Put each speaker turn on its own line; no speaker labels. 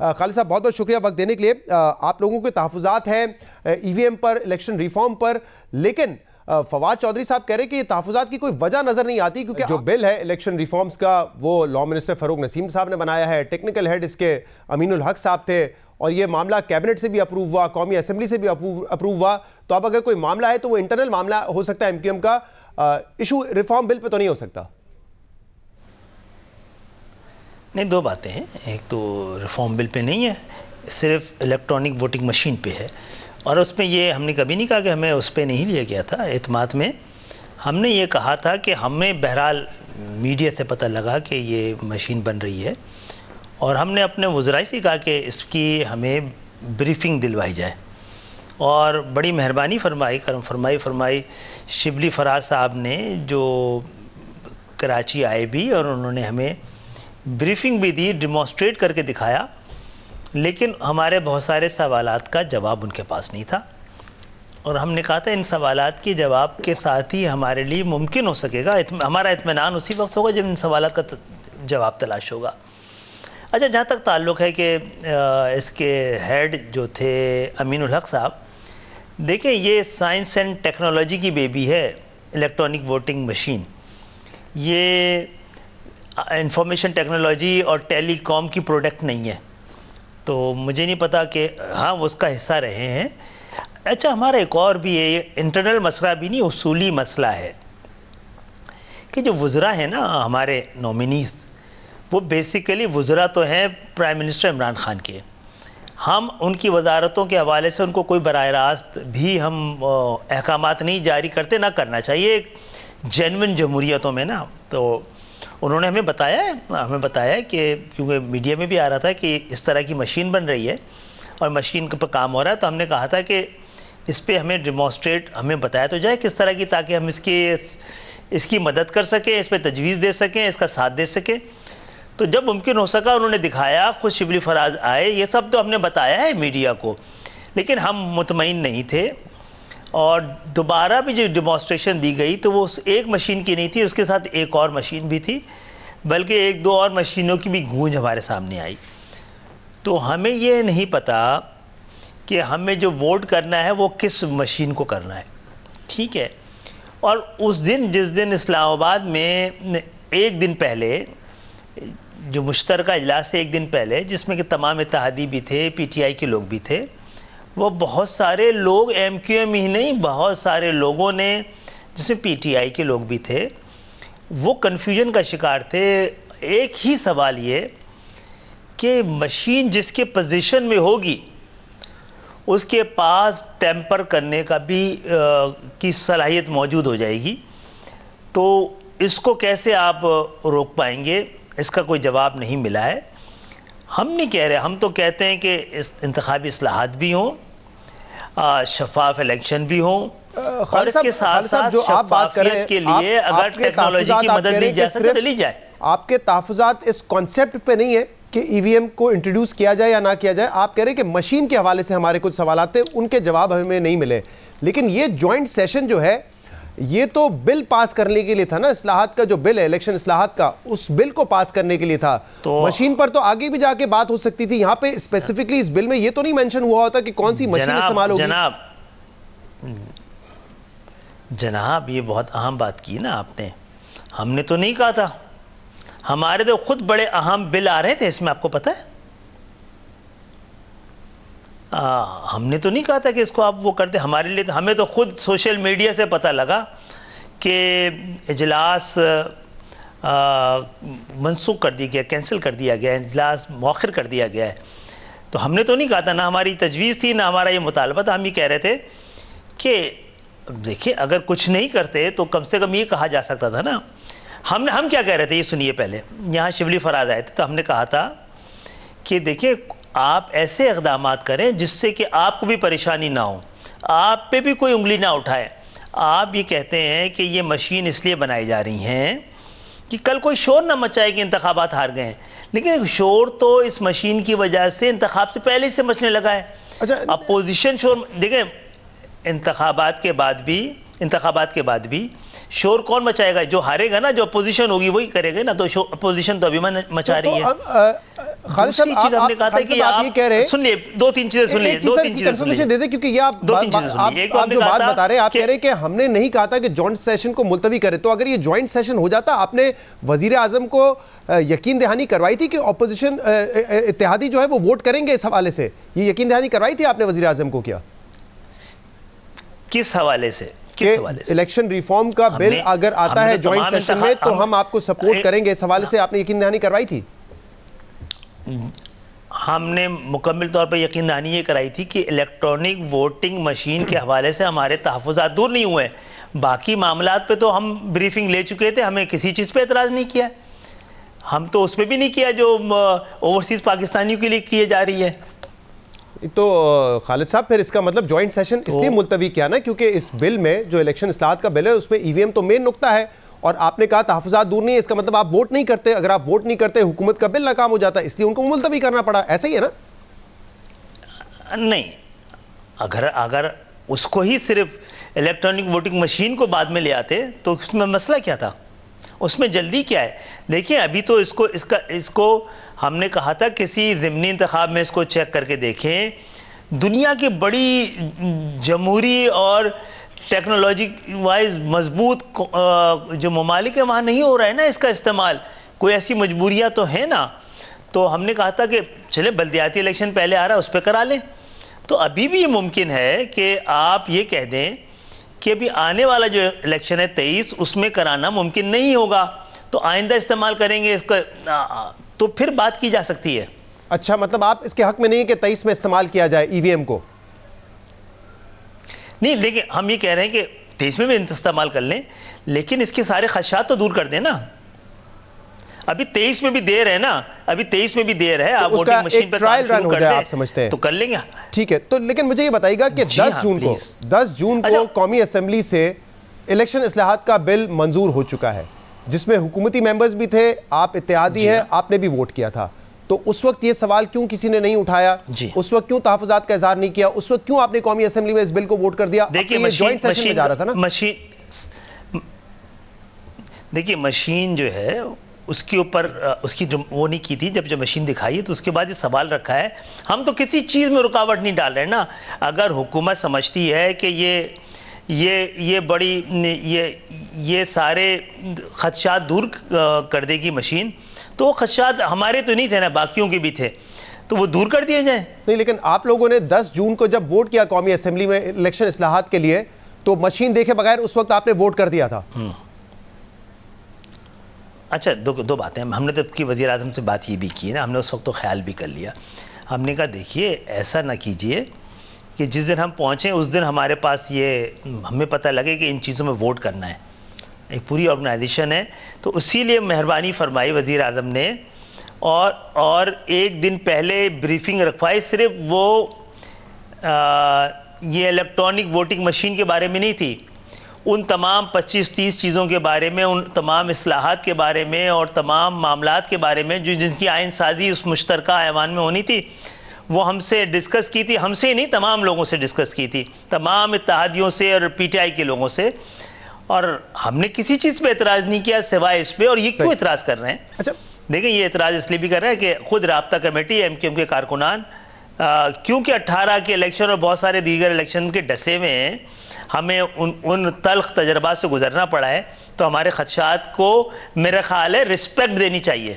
खालिद साहब बहुत बहुत शुक्रिया वक्त देने के लिए आप लोगों के तहफात हैं ई e पर इलेक्शन रिफॉर्म पर लेकिन फवाद चौधरी साहब कह रहे हैं कि तहफात की कोई वजह नजर नहीं आती क्योंकि जो बिल है इलेक्शन रिफॉर्म्स का वो लॉ मिनिस्टर फरूक नसीम साहब ने बनाया है टेक्निकल हेड इसके अमीनुल हक साहब थे और ये मामला कैबिनेट से भी अप्रूव हुआ कौमी असम्बली से भी अप्रूव हुआ तो अब अगर कोई मामला है तो वो इंटरनल मामला हो सकता है एम का इशू रिफॉर्म बिल पर तो नहीं हो सकता नहीं दो बातें
हैं एक तो रिफॉर्म बिल पे नहीं है सिर्फ इलेक्ट्रॉनिक वोटिंग मशीन पे है और उसमें ये हमने कभी नहीं कहा कि हमें उस पर नहीं लिया गया था अतमाद में हमने ये कहा था कि हमें बहरहाल मीडिया से पता लगा कि ये मशीन बन रही है और हमने अपने वज्राय से कहा कि इसकी हमें ब्रीफिंग दिलवाई जाए और बड़ी मेहरबानी फरमाई करम फरमाई फरमाई शिबली फराज साहब ने जो कराची आए भी और उन्होंने हमें ब्रीफिंग भी दी डिमॉन्स्ट्रेट करके दिखाया लेकिन हमारे बहुत सारे सवाल का जवाब उनके पास नहीं था और हमने कहा था इन सवाल के जवाब के साथ ही हमारे लिए मुमकिन हो सकेगा इतम, हमारा इतमान उसी वक्त होगा जब इन सवाल का जवाब तलाश होगा अच्छा जहाँ तक ताल्लुक़ है कि इसके हेड जो थे अमीन उलहक साहब देखें ये साइंस एंड टेक्नोलॉजी की बेबी है इलेक्ट्रॉनिक वोटिंग मशीन ये इंफॉर्मेशन टेक्नोलॉजी और टेलीकॉम की प्रोडक्ट नहीं है तो मुझे नहीं पता कि हाँ वो उसका हिस्सा रहे हैं अच्छा हमारा एक और भी है इंटरनल मसला भी नहीं उसूली मसला है कि जो वज़रा है ना हमारे नॉमिनीस वो बेसिकली वज़रा तो हैं प्राइम मिनिस्टर इमरान खान के हम उनकी वजारतों के हवाले से उनको कोई बराह रास्त भी हम अहकाम नहीं जारी करते ना करना चाहिए एक जेनविन जमहूरियतों में ना तो उन्होंने हमें बताया हमें बताया कि क्योंकि मीडिया में भी आ रहा था कि इस तरह की मशीन बन रही है और मशीन पर काम हो रहा है तो हमने कहा था कि इस पर हमें डिमॉन्स्ट्रेट हमें बताया तो जाए किस तरह की ताकि हम इसकी इसकी मदद कर सकें इस पर तजवीज़ दे सकें इसका साथ दे सकें तो जब मुमकिन हो सका उन्होंने दिखाया खुद शिबली फराज आए ये सब तो हमने बताया है मीडिया को लेकिन हम मुतमिन नहीं थे और दोबारा भी जो डिमॉन्स्ट्रेशन दी गई तो वो उस एक मशीन की नहीं थी उसके साथ एक और मशीन भी थी बल्कि एक दो और मशीनों की भी गूंज हमारे सामने आई तो हमें ये नहीं पता कि हमें जो वोट करना है वो किस मशीन को करना है ठीक है और उस दिन जिस दिन इस्लामाबाद में एक दिन पहले जो मुश्तरका इजलास थे एक दिन पहले जिसमें कि तमाम इतिहादी भी थे पीटीआई के लोग भी थे वो बहुत सारे लोग एम क्यू एम ही नहीं बहुत सारे लोगों ने जिसमें पीटीआई के लोग भी थे वो कन्फ्यूजन का शिकार थे एक ही सवाल ये कि मशीन जिसके पोजीशन में होगी उसके पास टेम्पर करने का भी आ, की सलाहियत मौजूद हो जाएगी तो इसको कैसे आप रोक पाएंगे इसका कोई जवाब नहीं मिला है हम नहीं कह रहे हम तो कहते हैं कि इस इंतबी असलाहत भी हों शफाफ इलेक्शन भी
हों और इसके साथ साथ जो आप बात कर रहे के लिए आप, अगर टेक्नोलॉजी की मदद ली जा सके तो ली जाए आपके तहफात इस कॉन्सेप्ट पे नहीं है कि ईवीएम e को इंट्रोड्यूस किया जाए या ना किया जाए आप कह रहे हैं कि मशीन के हवाले से हमारे कुछ सवाल हैं उनके जवाब हमें नहीं मिले लेकिन ये जॉइंट सेशन जो है ये तो बिल पास करने के लिए था ना इसलाहत का जो बिल है इलेक्शन इसलाहत का उस बिल को पास करने के लिए था तो मशीन पर तो आगे भी जाके बात हो सकती थी यहाँ पे स्पेसिफिकली इस बिल में ये तो नहीं मेंशन हुआ होता कि कौन सी मशीन इस्तेमाल होगी जनाब
जनाब ये बहुत अहम बात की ना आपने हमने तो नहीं कहा था हमारे तो खुद बड़े अहम बिल आ रहे थे इसमें आपको पता है आ, हमने तो नहीं कहा था कि इसको आप वो करते हमारे लिए तो हमें तो ख़ुद सोशल मीडिया से पता लगा कि इजलास मनसूख कर दिया गया कैंसिल कर दिया गया है इजलास मौखर कर दिया गया है तो हमने तो नहीं कहा था ना हमारी तजवीज़ थी ना हमारा ये मुतालबा था हम ये कह रहे थे कि देखिए अगर कुछ नहीं करते तो कम से कम ये कहा जा सकता था ना हम हम क्या कह रहे थे ये सुनिए पहले यहाँ शिवली फराज आए थे तो हमने कहा था कि देखिए आप ऐसे इकदाम करें जिससे कि आपको भी परेशानी ना हो आप पे भी कोई उंगली ना उठाए आप ये कहते हैं कि ये मशीन इसलिए बनाई जा रही हैं कि कल कोई शोर ना मचाए कि इंतबात हार गए लेकिन शोर तो इस मशीन की वजह से इंतबाब से पहले से मचने लगा है अच्छा अपोजिशन शोर देखें इंतबात के बाद भी इंतबात के बाद भी शोर कौन मचाएगा जो हारेगा ना जो अपोजिशन होगी वही करेगा ना तो अपोजिशन तो अभी मचा तो रही है
हमने नहीं कहा था कि सेशन को मुलतवी करे तो अगर ये ज्वाइंट सेशन हो जाता आपने वजीर आजम को यकीन दहानी करवाई थी कि अपोजिशन इतिहादी जो है वो वोट करेंगे इस हवाले से ये यकीन दहानी करवाई थी आपने वजीर आजम को क्या किस हवाले से के इलेक्शन रिफॉर्म का बिल अगर आता है ज्वाइंट तो सेशन में तो हम आपको सपोर्ट करेंगे इस हवाले से आपने यकीन दहानी करवाई थी
हमने मुकम्मल तौर पर यकीन दहानी ये कराई थी कि इलेक्ट्रॉनिक वोटिंग मशीन के हवाले से हमारे तहफात दूर नहीं हुए बाकी मामला पे तो हम ब्रीफिंग ले चुके थे हमें किसी चीज़ पर एतराज़ नहीं किया हम तो उसमें भी नहीं किया जो ओवरसीज़ पाकिस्तानियों के लिए किए जा रही है
तो खालिद साहब फिर इसका मतलब ज्वाइंट सेशन तो, इसलिए मुलतवी किया ना क्योंकि इस बिल में जो इलेक्शन असलाहत का बिल है उसमें ईवीएम e तो मेन नुकता है और आपने कहा तहफात दूर नहीं है इसका मतलब आप वोट नहीं करते अगर आप वोट नहीं करते हुकूमत का बिल नाकाम हो जाता है इसलिए उनको मुलतवी करना पड़ा ऐसा ही है ना
नहीं अगर अगर उसको ही सिर्फ इलेक्ट्रॉनिक वोटिंग मशीन को बाद में ले आते तो उसमें मसला क्या था उसमें जल्दी क्या है देखिए अभी तो इसको इसका इसको हमने कहा था किसी ज़मनी इंतखब में इसको चेक करके देखें दुनिया की बड़ी जमहूरी और टेक्नोलॉजी वाइज मजबूत जो ममालिक है वहाँ नहीं हो रहा है ना इसका इस्तेमाल कोई ऐसी मजबूरियाँ तो है ना तो हमने कहा था कि चले बल्दियाती इलेक्शन पहले आ रहा है उस पर करा लें तो अभी भी ये मुमकिन है कि आप ये कह दें कि अभी आने वाला जो इलेक्शन है तेईस उसमें कराना मुमकिन नहीं होगा तो
आइंदा इस्तेमाल करेंगे इसका तो फिर बात की जा सकती है अच्छा मतलब आप इसके हक में नहीं है कि तेईस में इस्तेमाल किया जाए ईवीएम e को नहीं देखिए
हम ये कह रहे हैं कि तेईस में भी इस्तेमाल कर लें लेकिन इसके सारे खदशात तो दूर कर दें ना अभी तेईस में भी देर है ना अभी तेईस में भी देर है तो आप वोटिंग मशीन पर ट्रायल रन हो जाए आप
समझते हैं तो कर लेंगे ठीक है तो लेकिन मुझे ये बताइएगा कि हाँ, दस जून को दस जून को कौमी असम्बली से इलेक्शन असलाहत का बिल मंजूर हो चुका है जिसमें हुकूमती मेंबर्स भी थे आप इत्यादि हैं हाँ। आपने भी वोट किया था तो उस वक्त ये सवाल क्यों किसी ने नहीं उठाया जी उस वक्त क्यों तहफात का इजहार नहीं किया उस वक्त क्यों आपने कौमी असेंबली में इस बिल को वोट कर दिया देखिए ज्वाइंट सेशन में जा रहा था ना मशीन
देखिए मशीन जो है उसके ऊपर उसकी जो वो नहीं की थी जब जब मशीन दिखाई तो उसके बाद ये सवाल रखा है हम तो किसी चीज़ में रुकावट नहीं डाल रहे ना अगर हुकूमत समझती है कि ये ये ये बड़ी ये ये सारे खदशात दूर कर देगी मशीन तो वो खदशात हमारे तो नहीं थे ना बाकियों के भी थे
तो वो दूर कर दिए जाएँ नहीं लेकिन आप लोगों ने 10 जून को जब वोट किया कौमी असम्बली में इलेक्शन असलाहत के लिए तो मशीन देखे बगैर उस वक्त आपने वोट कर दिया था
हम्म। अच्छा दो दो बातें हमने तो की वज़ी अजम से बात ये भी की ना हमने उस वक्त तो ख्याल भी कर लिया हमने कहा देखिए ऐसा ना कीजिए कि जिस दिन हम पहुँचें उस दिन हमारे पास ये हमें पता लगे कि इन चीज़ों में वोट करना है एक पूरी ऑर्गेनाइजेशन है तो उसी लिए मेहरबानी फरमाई वज़ी अजम ने और और एक दिन पहले ब्रीफिंग रखवाई सिर्फ वो आ, ये इलेक्ट्रॉनिक वोटिंग मशीन के बारे में नहीं थी उन तमाम 25-30 चीज़ों के बारे में उन तमाम असलाहत के बारे में और तमाम मामला के बारे में जो जिनकी आयन साजी उस मुश्तर ऐवान में होनी थी वो हमसे डिस्कस की थी हमसे नहीं तमाम लोगों से डिस्कस की थी तमाम इतिहादियों से और पी टी आई के लोगों से और हमने किसी चीज़ पर एतराज़ नहीं किया सिवाय इस पर और ये क्यों एतराज़ कर रहे हैं अच्छा देखें ये एतराज़ इसलिए भी कर रहे हैं कि खुद रबता कमेटी एम के एम के कारकुनान क्योंकि अट्ठारह के इलेक्शन और बहुत सारे दीगर इलेक्शन के डसे में हैं हमें उन उन तलख तजर्बा से गुजरना पड़ा है तो हमारे खदशात को मेरा ख्याल है रिस्पेक्ट देनी चाहिए